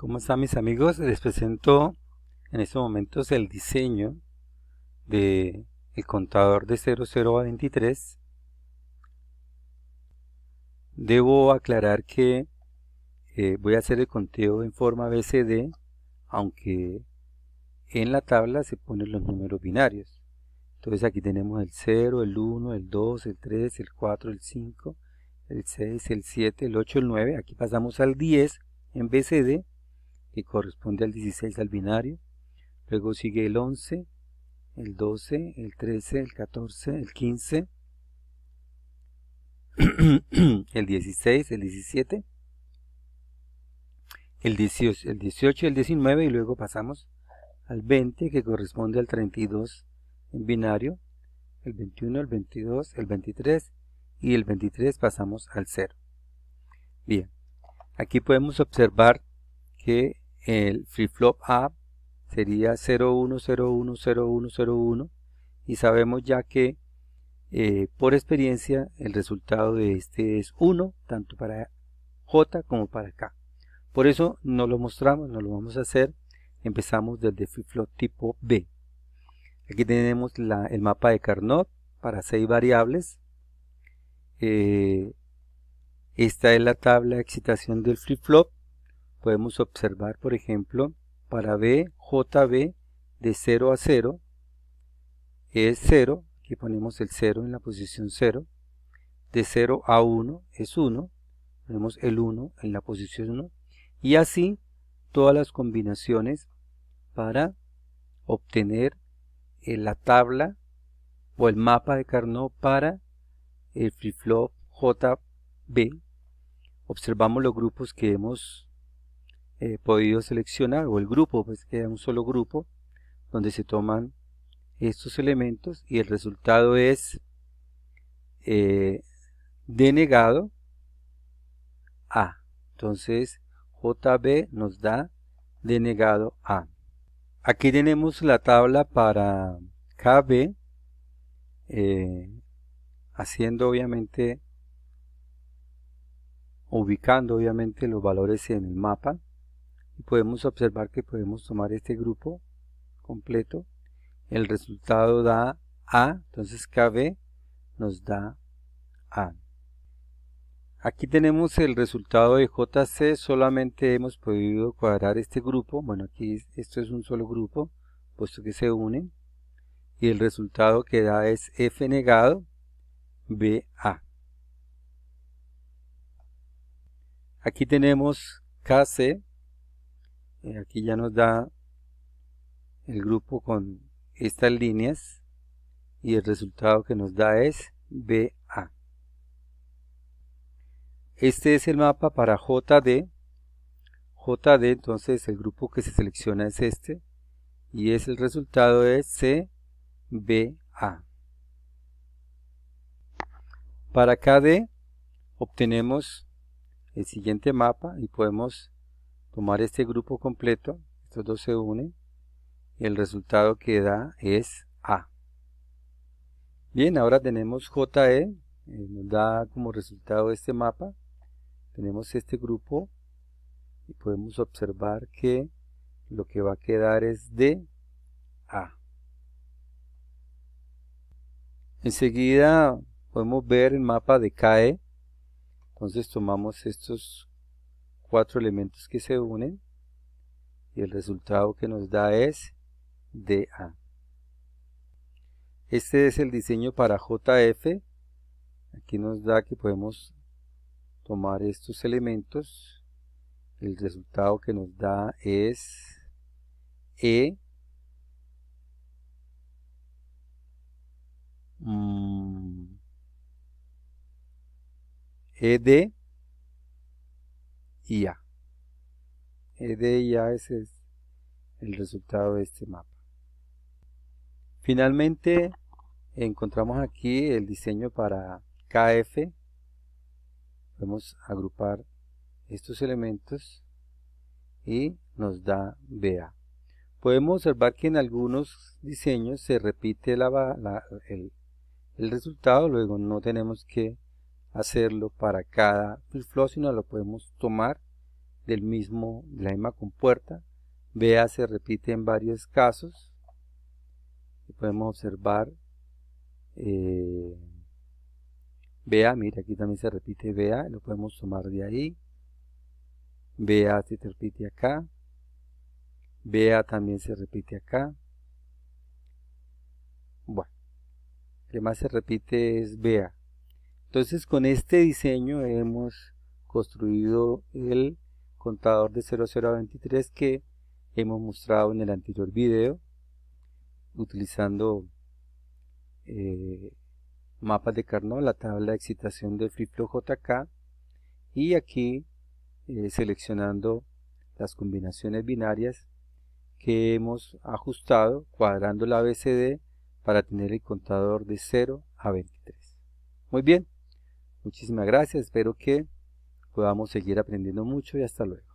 ¿Cómo están mis amigos? Les presento en estos momentos el diseño de contador de 00 a 23. Debo aclarar que eh, voy a hacer el conteo en forma BCD, aunque en la tabla se ponen los números binarios. Entonces aquí tenemos el 0, el 1, el 2, el 3, el 4, el 5, el 6, el 7, el 8, el 9. Aquí pasamos al 10 en BCD corresponde al 16 al binario, luego sigue el 11, el 12, el 13, el 14, el 15, el 16, el 17, el 18, el 18, el 19 y luego pasamos al 20 que corresponde al 32 en binario, el 21, el 22, el 23 y el 23 pasamos al 0. Bien, aquí podemos observar que el flip-flop A sería 01010101 y sabemos ya que eh, por experiencia el resultado de este es 1 tanto para J como para K por eso no lo mostramos, no lo vamos a hacer empezamos desde flip-flop tipo B aquí tenemos la, el mapa de Carnot para 6 variables eh, esta es la tabla de excitación del flip-flop podemos observar, por ejemplo, para B, JB de 0 a 0 es 0, aquí ponemos el 0 en la posición 0, de 0 a 1 es 1, ponemos el 1 en la posición 1, y así todas las combinaciones para obtener eh, la tabla o el mapa de Carnot para el flip-flop JB. Observamos los grupos que hemos He podido seleccionar, o el grupo, pues queda un solo grupo, donde se toman estos elementos y el resultado es eh, denegado A. Entonces, JB nos da denegado A. Aquí tenemos la tabla para KB, eh, haciendo obviamente, ubicando obviamente los valores en el mapa y podemos observar que podemos tomar este grupo completo. El resultado da A, entonces KB nos da A. Aquí tenemos el resultado de JC, solamente hemos podido cuadrar este grupo, bueno aquí esto es un solo grupo, puesto que se unen, y el resultado que da es F negado, BA. Aquí tenemos KC, eh, aquí ya nos da el grupo con estas líneas y el resultado que nos da es BA. Este es el mapa para JD. JD, entonces el grupo que se selecciona es este y es el resultado es CBA. Para KD obtenemos el siguiente mapa y podemos tomar este grupo completo, estos dos se unen, y el resultado que da es A. Bien, ahora tenemos JE, eh, nos da como resultado este mapa, tenemos este grupo, y podemos observar que lo que va a quedar es D, A. Enseguida podemos ver el mapa de KE, entonces tomamos estos cuatro elementos que se unen y el resultado que nos da es DA. Este es el diseño para JF. Aquí nos da que podemos tomar estos elementos. El resultado que nos da es E mm. ED IA. Eh, ese es el resultado de este mapa. Finalmente encontramos aquí el diseño para KF. Podemos agrupar estos elementos y nos da BA. Podemos observar que en algunos diseños se repite el resultado, luego no tenemos que hacerlo para cada flip sino lo podemos tomar del mismo, de la misma compuerta. Vea, se repite en varios casos. Podemos observar. Eh, vea, mira, aquí también se repite vea, lo podemos tomar de ahí. Vea, se repite acá. Vea también se repite acá. Bueno, el que más se repite es vea. Entonces con este diseño hemos construido el contador de 00 a 23 que hemos mostrado en el anterior video utilizando eh, mapas de Carnot, la tabla de excitación del flip JK y aquí eh, seleccionando las combinaciones binarias que hemos ajustado cuadrando la BCD para tener el contador de 0 a 23. Muy bien. Muchísimas gracias, espero que podamos seguir aprendiendo mucho y hasta luego.